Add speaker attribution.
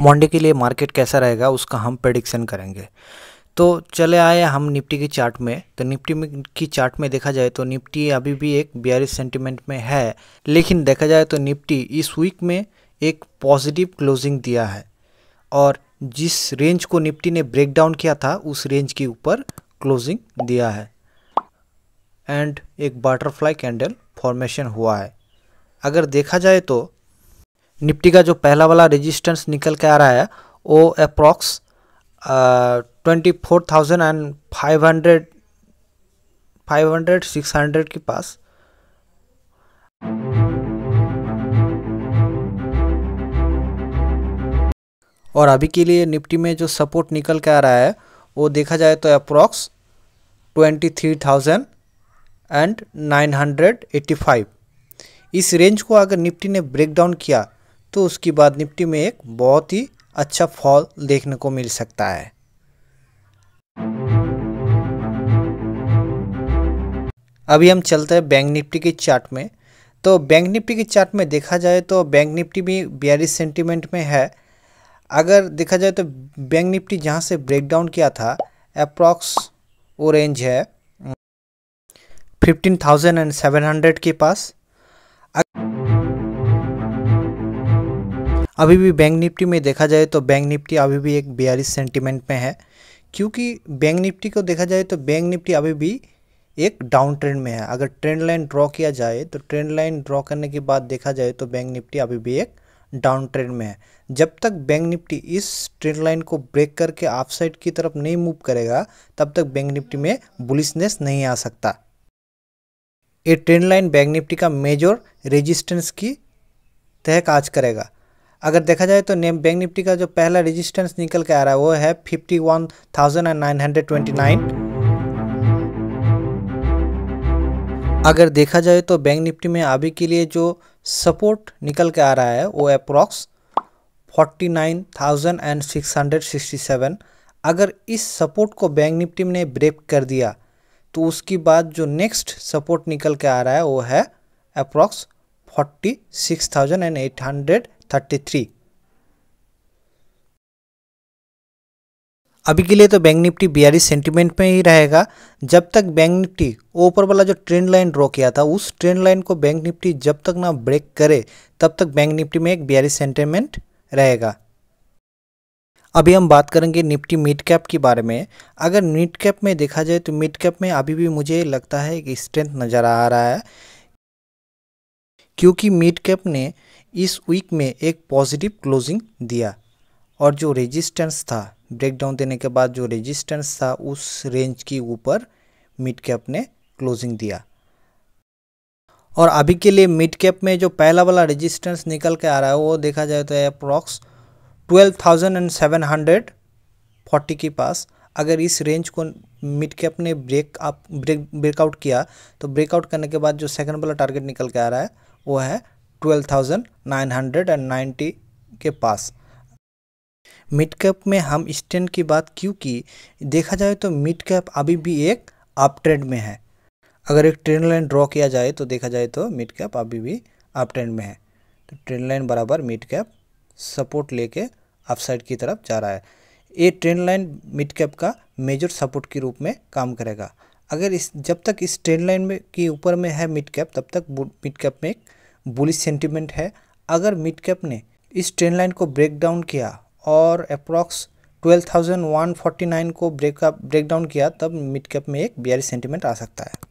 Speaker 1: Monday के लिए market कैसा रहेगा उसका हम प्रडिक्शन करेंगे तो चले आए हम निफ्टी की चार्ट में तो निफ्टी में की चार्ट में देखा जाए तो निफ्टी अभी भी एक बयालीस सेंटीमेंट में है लेकिन देखा जाए तो निफ्टी इस वीक में एक पॉजिटिव क्लोजिंग दिया है और जिस रेंज को निफ्टी ने ब्रेक डाउन किया था उस रेंज के ऊपर क्लोजिंग दिया है एंड एक बटरफ्लाई कैंडल फॉर्मेशन हुआ है अगर देखा जाए तो निफ्टी का जो पहला वाला रेजिस्टेंस निकल के आ रहा है वो approx twenty four thousand and five hundred five hundred six hundred के पास और अभी के लिए निफ्टी में जो सपोर्ट निकल के आ रहा है वो देखा जाए तो approx twenty three thousand and nine hundred eighty five इस रेंज को अगर निफ्टी ने ब्रेक डाउन किया तो उसके बाद निफ्टी में एक बहुत ही अच्छा फॉल देखने को मिल सकता है अभी हम चलते हैं बैंक निफ्टी के चार्ट में तो बैंक निफ्टी के चार्ट में देखा जाए तो बैंक निफ्टी भी बियरिश सेंटीमेंट में है अगर देखा जाए तो बैंक निफ्टी जहाँ से ब्रेकडाउन किया था अप्रॉक्स वो रेंज है fifteen thousand and seven hundred के पास अगर अभी भी बैंक निफ्टी में देखा जाए तो बैंक निफ्टी अभी भी एक बयालीस सेंटिमेंट में है क्योंकि बैंक निफ्टी को देखा जाए तो बैंक निफ्टी अभी भी एक डाउन ट्रेंड में है अगर ट्रेंड लाइन ड्रॉ किया जाए तो ट्रेंड लाइन ड्रॉ करने के बाद देखा जाए तो बैंक निफ्टी अभी भी एक डाउन ट्रेंड में है जब तक बैंक निफ्टी इस ट्रेंड लाइन को ब्रेक करके आप साइड की तरफ नहीं मूव करेगा तब तक बैंक निफ्टी में बुलिसनेस नहीं आ सकता ये ट्रेंड लाइन बैंक निफ्टी का मेजर रेजिस्टेंस की आज करेगा अगर देखा जाए तो नेम बैंक निफ्टी का जो पहला रेजिस्टेंस निकल के आ रहा है वो है fifty one thousand and nine hundred twenty nine अगर देखा जाए तो बैंक निफ्टी में अभी के लिए जो सपोर्ट निकल के आ रहा है वो approx forty nine thousand and six hundred sixty seven अगर इस सपोर्ट को बैंक निफ्टी ने ब्रेक कर दिया तो उसके बाद जो नेक्स्ट सपोर्ट निकल के आ रहा है वो है approx forty six thousand and eight hundred thirty three अभी के लिए तो बैंक निफ्टी बिहारी सेंटीमेंट में ही रहेगा जब तक बैंक निफ्टी ऊपर वाला जो ट्रेंड लाइन ड्रॉ किया था उस ट्रेंड लाइन को बैंक निफ्टी जब तक ना ब्रेक करे तब तक बैंक निफ्टी में एक बिहारी सेंटीमेंट रहेगा अभी हम बात करेंगे निफ्टी मिड कैप के बारे में अगर मिड कैप में देखा जाए तो मिड कैप में अभी भी मुझे लगता है कि स्ट्रेंथ नज़र आ रहा है क्योंकि मिड कैप ने इस वीक में एक पॉजिटिव क्लोजिंग दिया और जो रेजिस्टेंस था ब्रेकडाउन देने के बाद जो रेजिस्टेंस था उस रेंज के ऊपर मिड कैप ने क्लोजिंग दिया और अभी के लिए मिड कैप में जो पहला वाला रेजिस्टेंस निकल के आ रहा है वो देखा जाए तो approx twelve thousand and seven hundred forty के पास अगर इस रेंज को मिड कैप ने ब्रेक अप ब्रेक ब्रेकआउट किया तो ब्रेकआउट करने के बाद जो सेकंड वाला टारगेट निकल के आ रहा है वो है twelve thousand nine hundred and ninety के पास मिड कैप में हम स्टैंड की बात क्यों की देखा जाए तो मिड कैप अभी भी एक अप ट्रेंड में है अगर एक ट्रेन लाइन ड्रॉ किया जाए तो देखा जाए तो मिड कैप अभी भी अप ट्रेंड में है तो ट्रेन लाइन बराबर मिड कैप सपोर्ट लेके अपसाइड की तरफ जा रहा है ये ट्रेन लाइन मिड कैप का मेजर सपोर्ट के रूप में काम करेगा अगर इस जब तक इस ट्रेंड लाइन में के ऊपर में है मिड कैप तब तक मिड कैप में एक बुलिश सेंटिमेंट है अगर मिड कैप ने इस ट्रेंड लाइन को ब्रेक डाउन किया और अप्रॉक्स 12,149 को ब्रेकअप ब्रेक डाउन किया तब मिड कैप में एक बियरिश सेंटिमेंट आ सकता है